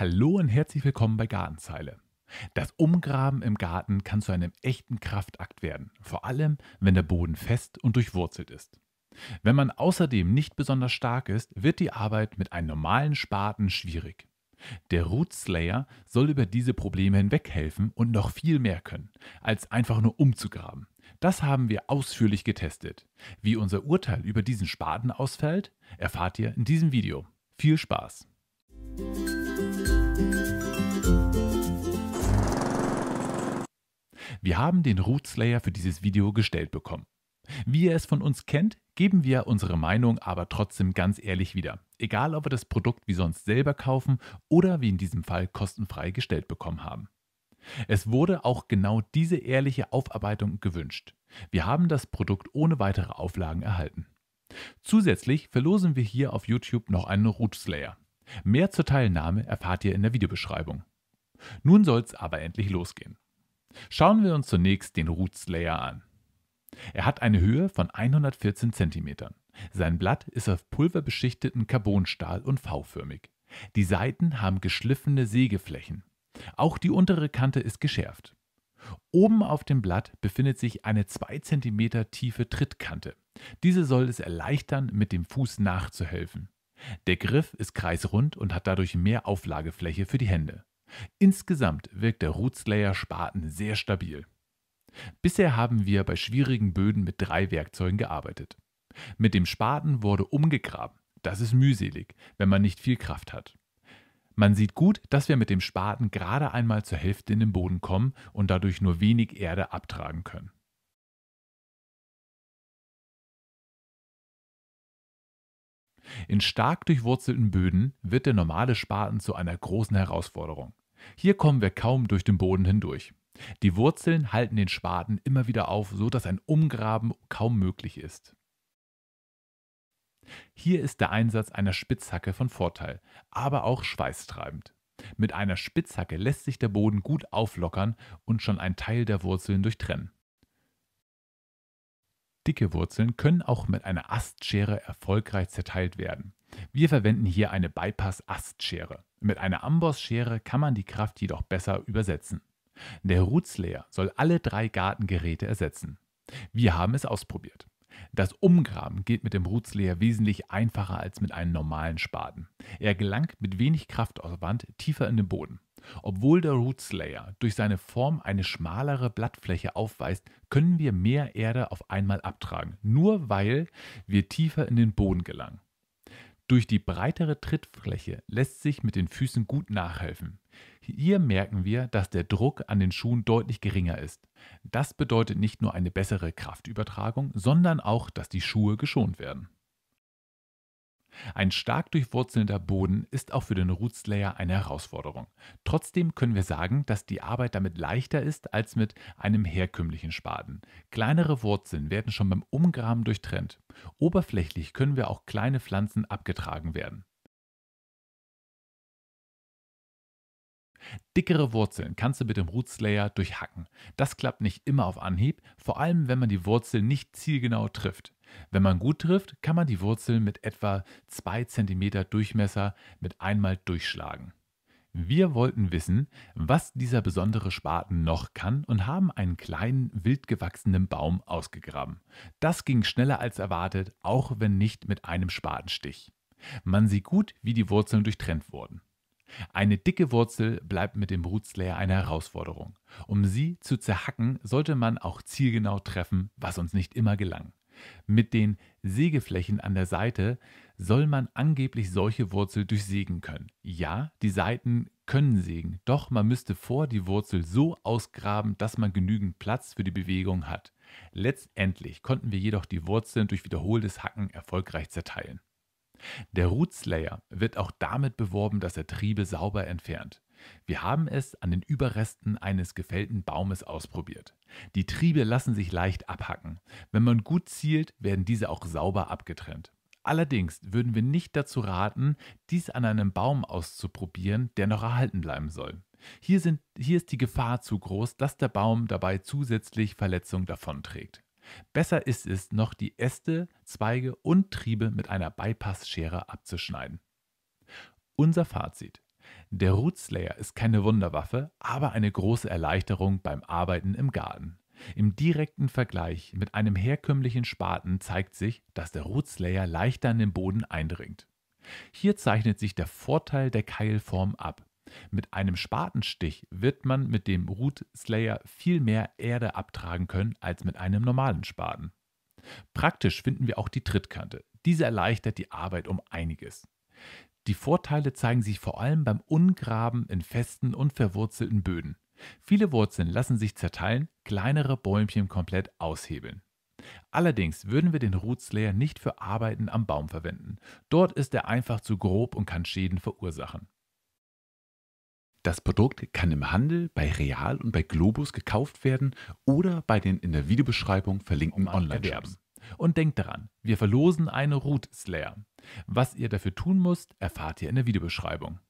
Hallo und herzlich willkommen bei Gartenzeile. Das Umgraben im Garten kann zu einem echten Kraftakt werden, vor allem wenn der Boden fest und durchwurzelt ist. Wenn man außerdem nicht besonders stark ist, wird die Arbeit mit einem normalen Spaten schwierig. Der Root Slayer soll über diese Probleme hinweghelfen und noch viel mehr können, als einfach nur umzugraben. Das haben wir ausführlich getestet. Wie unser Urteil über diesen Spaten ausfällt, erfahrt ihr in diesem Video. Viel Spaß! Wir haben den Root Slayer für dieses Video gestellt bekommen. Wie ihr es von uns kennt, geben wir unsere Meinung aber trotzdem ganz ehrlich wieder. Egal, ob wir das Produkt wie sonst selber kaufen oder wie in diesem Fall kostenfrei gestellt bekommen haben. Es wurde auch genau diese ehrliche Aufarbeitung gewünscht. Wir haben das Produkt ohne weitere Auflagen erhalten. Zusätzlich verlosen wir hier auf YouTube noch einen Root Slayer. Mehr zur Teilnahme erfahrt ihr in der Videobeschreibung. Nun soll's aber endlich losgehen. Schauen wir uns zunächst den Rootslayer an. Er hat eine Höhe von 114 cm. Sein Blatt ist auf pulverbeschichteten Carbonstahl und V-förmig. Die Seiten haben geschliffene Sägeflächen. Auch die untere Kante ist geschärft. Oben auf dem Blatt befindet sich eine 2 cm tiefe Trittkante. Diese soll es erleichtern, mit dem Fuß nachzuhelfen. Der Griff ist kreisrund und hat dadurch mehr Auflagefläche für die Hände. Insgesamt wirkt der Rootslayer-Spaten sehr stabil. Bisher haben wir bei schwierigen Böden mit drei Werkzeugen gearbeitet. Mit dem Spaten wurde umgegraben. Das ist mühselig, wenn man nicht viel Kraft hat. Man sieht gut, dass wir mit dem Spaten gerade einmal zur Hälfte in den Boden kommen und dadurch nur wenig Erde abtragen können. In stark durchwurzelten Böden wird der normale Spaten zu einer großen Herausforderung. Hier kommen wir kaum durch den Boden hindurch. Die Wurzeln halten den Spaten immer wieder auf, so dass ein Umgraben kaum möglich ist. Hier ist der Einsatz einer Spitzhacke von Vorteil, aber auch schweißtreibend. Mit einer Spitzhacke lässt sich der Boden gut auflockern und schon einen Teil der Wurzeln durchtrennen dicke Wurzeln können auch mit einer Astschere erfolgreich zerteilt werden. Wir verwenden hier eine Bypass-Astschere. Mit einer Ambossschere kann man die Kraft jedoch besser übersetzen. Der Rootslayer soll alle drei Gartengeräte ersetzen. Wir haben es ausprobiert. Das Umgraben geht mit dem Rootsleer wesentlich einfacher als mit einem normalen Spaten. Er gelangt mit wenig Kraftaufwand tiefer in den Boden. Obwohl der Rootslayer durch seine Form eine schmalere Blattfläche aufweist, können wir mehr Erde auf einmal abtragen, nur weil wir tiefer in den Boden gelangen. Durch die breitere Trittfläche lässt sich mit den Füßen gut nachhelfen. Hier merken wir, dass der Druck an den Schuhen deutlich geringer ist. Das bedeutet nicht nur eine bessere Kraftübertragung, sondern auch, dass die Schuhe geschont werden. Ein stark durchwurzelnder Boden ist auch für den Rootslayer eine Herausforderung. Trotzdem können wir sagen, dass die Arbeit damit leichter ist als mit einem herkömmlichen Spaten. Kleinere Wurzeln werden schon beim Umgraben durchtrennt. Oberflächlich können wir auch kleine Pflanzen abgetragen werden. Dickere Wurzeln kannst du mit dem Rootslayer durchhacken. Das klappt nicht immer auf Anhieb, vor allem wenn man die Wurzel nicht zielgenau trifft. Wenn man gut trifft, kann man die Wurzeln mit etwa 2 cm Durchmesser mit einmal durchschlagen. Wir wollten wissen, was dieser besondere Spaten noch kann und haben einen kleinen, wildgewachsenen Baum ausgegraben. Das ging schneller als erwartet, auch wenn nicht mit einem Spatenstich. Man sieht gut, wie die Wurzeln durchtrennt wurden. Eine dicke Wurzel bleibt mit dem Rootslayer eine Herausforderung. Um sie zu zerhacken, sollte man auch zielgenau treffen, was uns nicht immer gelang. Mit den Sägeflächen an der Seite soll man angeblich solche Wurzel durchsägen können. Ja, die Seiten können sägen, doch man müsste vor die Wurzel so ausgraben, dass man genügend Platz für die Bewegung hat. Letztendlich konnten wir jedoch die Wurzeln durch wiederholtes Hacken erfolgreich zerteilen. Der Rootslayer wird auch damit beworben, dass er Triebe sauber entfernt. Wir haben es an den Überresten eines gefällten Baumes ausprobiert. Die Triebe lassen sich leicht abhacken. Wenn man gut zielt, werden diese auch sauber abgetrennt. Allerdings würden wir nicht dazu raten, dies an einem Baum auszuprobieren, der noch erhalten bleiben soll. Hier, sind, hier ist die Gefahr zu groß, dass der Baum dabei zusätzlich Verletzung davonträgt. Besser ist es, noch die Äste, Zweige und Triebe mit einer Bypassschere abzuschneiden. Unser Fazit. Der Rootslayer ist keine Wunderwaffe, aber eine große Erleichterung beim Arbeiten im Garten. Im direkten Vergleich mit einem herkömmlichen Spaten zeigt sich, dass der Rootslayer leichter in den Boden eindringt. Hier zeichnet sich der Vorteil der Keilform ab. Mit einem Spatenstich wird man mit dem Rootslayer viel mehr Erde abtragen können als mit einem normalen Spaten. Praktisch finden wir auch die Trittkante. Diese erleichtert die Arbeit um einiges. Die Vorteile zeigen sich vor allem beim Ungraben in festen und verwurzelten Böden. Viele Wurzeln lassen sich zerteilen, kleinere Bäumchen komplett aushebeln. Allerdings würden wir den Rootslayer nicht für Arbeiten am Baum verwenden. Dort ist er einfach zu grob und kann Schäden verursachen. Das Produkt kann im Handel, bei Real und bei Globus gekauft werden oder bei den in der Videobeschreibung verlinkten Online-Shops. Und denkt daran, wir verlosen eine Rootslayer. Was ihr dafür tun müsst, erfahrt ihr in der Videobeschreibung.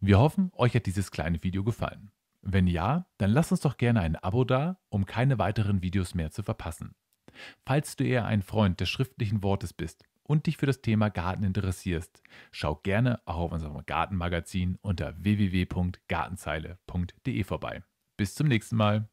Wir hoffen, euch hat dieses kleine Video gefallen. Wenn ja, dann lasst uns doch gerne ein Abo da, um keine weiteren Videos mehr zu verpassen. Falls du eher ein Freund des schriftlichen Wortes bist und dich für das Thema Garten interessierst, schau gerne auch auf unserem Gartenmagazin unter www.gartenzeile.de vorbei. Bis zum nächsten Mal.